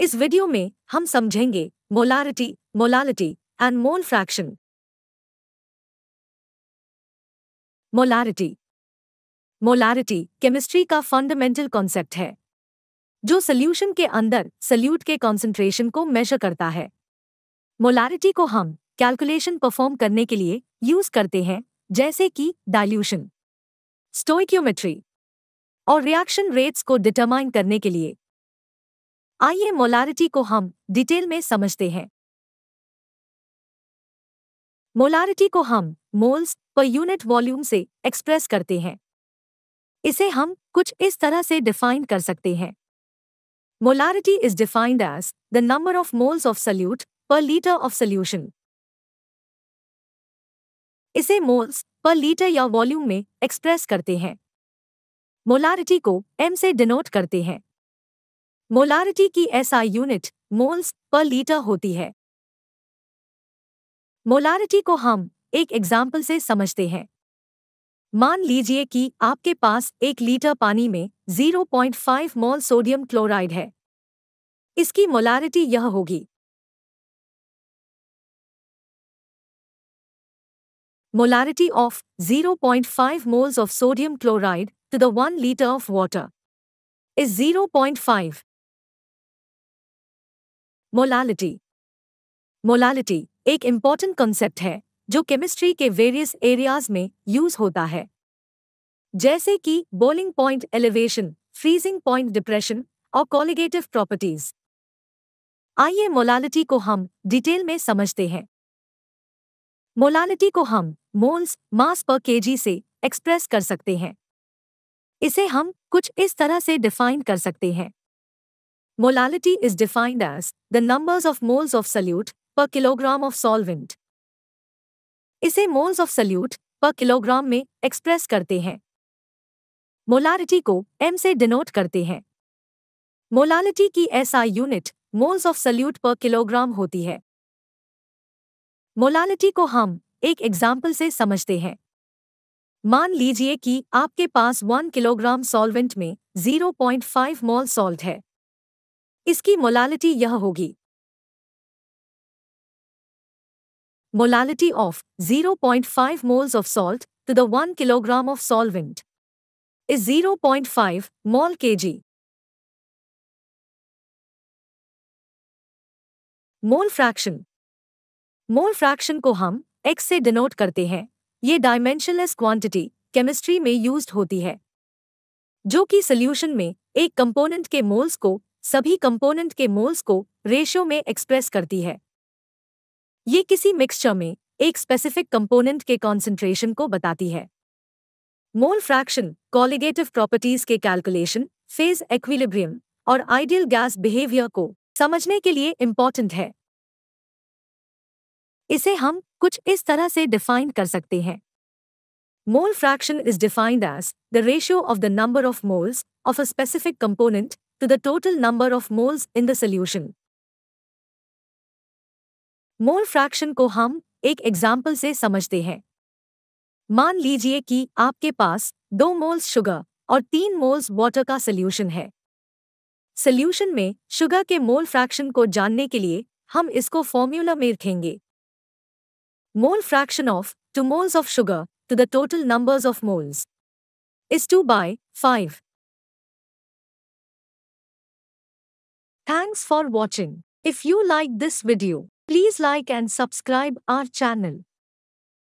इस वीडियो में हम समझेंगे molarity molality and mole fraction molarity molarity chemistry का फंडामेंटल कॉन्सेप्ट है जो सोल्यूशन के अंदर सल्यूट के कॉन्सेंट्रेशन को मेजर करता है मोलारिटी को हम कैलकुलेशन परफॉर्म करने के लिए यूज करते हैं जैसे कि डाइल्यूशन स्टोइक्योमेट्री और रिएक्शन रेट्स को डिटरमाइन करने के लिए आइए मोलारिटी को हम डिटेल में समझते हैं मोलारिटी को हम मोल्स पर यूनिट वॉल्यूम से एक्सप्रेस करते हैं इसे हम कुछ इस तरह से डिफाइन कर सकते हैं molarity is defined as the number of moles of solute per litre of solution इसे मोल्स पर लीटर या वॉल्यूम में एक्सप्रेस करते हैं मोलारिटी को एम से डिनोट करते हैं मोलारिटी की ऐसा यूनिट मोल्स पर लीटर होती है मोलारिटी को हम एक एग्जाम्पल से समझते हैं मान लीजिए कि आपके पास एक लीटर पानी में 0.5 मोल सोडियम क्लोराइड है इसकी मोलारिटी यह होगी molarity of 0.5 moles of sodium chloride to the one litre of water is 0.5. Molality molality एक इंपॉर्टेंट कॉन्सेप्ट है जो केमिस्ट्री के वेरियस एरियाज में यूज होता है जैसे कि boiling point elevation freezing point depression और कॉलिगेटिव प्रॉपर्टीज आइए मोलालिटी को हम डिटेल में समझते हैं मोलालिटी को हम मोल्स मास पर केजी से एक्सप्रेस कर सकते हैं इसे हम कुछ इस तरह से डिफाइन कर सकते हैं Molality is defined as the numbers of moles of solute per kilogram of solvent. इसे moles of solute per kilogram में एक्सप्रेस करते हैं मोलारिटी को एम से डिनोट करते हैं मोलालिटी की ऐसा unit moles of solute per kilogram होती है मोलालिटी को हम एक एग्जाम्पल से समझते हैं मान लीजिए कि आपके पास 1 किलोग्राम सॉल्वेंट में 0.5 मोल सॉल्ट है इसकी मोलालिटी यह होगी molality of 0.5 moles of salt to the 1 kilogram of solvent is 0.5 mole जी मोल फ्रैक्शन मोल फ्रैक्शन को हम एक्स से डिनोट करते हैं ये डायमेंशनलेस क्वांटिटी केमिस्ट्री में यूज्ड होती है जो कि सोल्यूशन में एक कंपोनेंट के मोल्स को सभी कंपोनेंट के मोल्स को रेशो में एक्सप्रेस करती है ये किसी मिक्सचर में एक स्पेसिफिक कंपोनेंट के कॉन्सेंट्रेशन को बताती है मोल फ्रैक्शन कॉलिगेटिव प्रॉपर्टीज के कैलकुलेशन फेज एक्विलिब्रियम और आइडियल गैस बिहेवियर को समझने के लिए इम्पॉर्टेंट है इसे हम कुछ इस तरह से डिफाइन कर सकते हैं mole fraction is defined as the ratio of the number of moles of a specific component to the total number of moles in the solution. Mole fraction को हम एक एग्जाम्पल से समझते हैं मान लीजिए कि आपके पास दो मोल्स शुगर और तीन मोल्स वाटर का सल्यूशन है सल्यूशन में शुगर के मोल फ्रैक्शन को जानने के लिए हम इसको फॉर्म्यूला में रखेंगे mole fraction of two moles of sugar to the total numbers of moles is two by five Thanks for watching. If you like this video, please like and subscribe our channel.